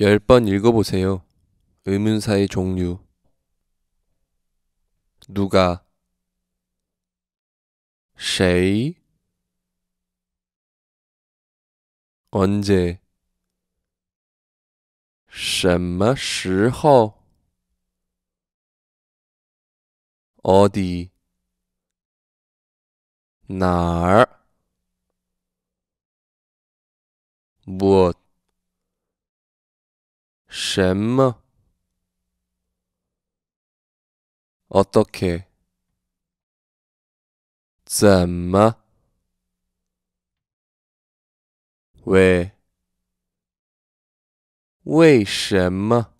10번 읽어보세요. 의문사의 종류. 누가 谁 언제 什么时候 어디 哪儿무엇 什么？哦，对，怎么？喂？为什么？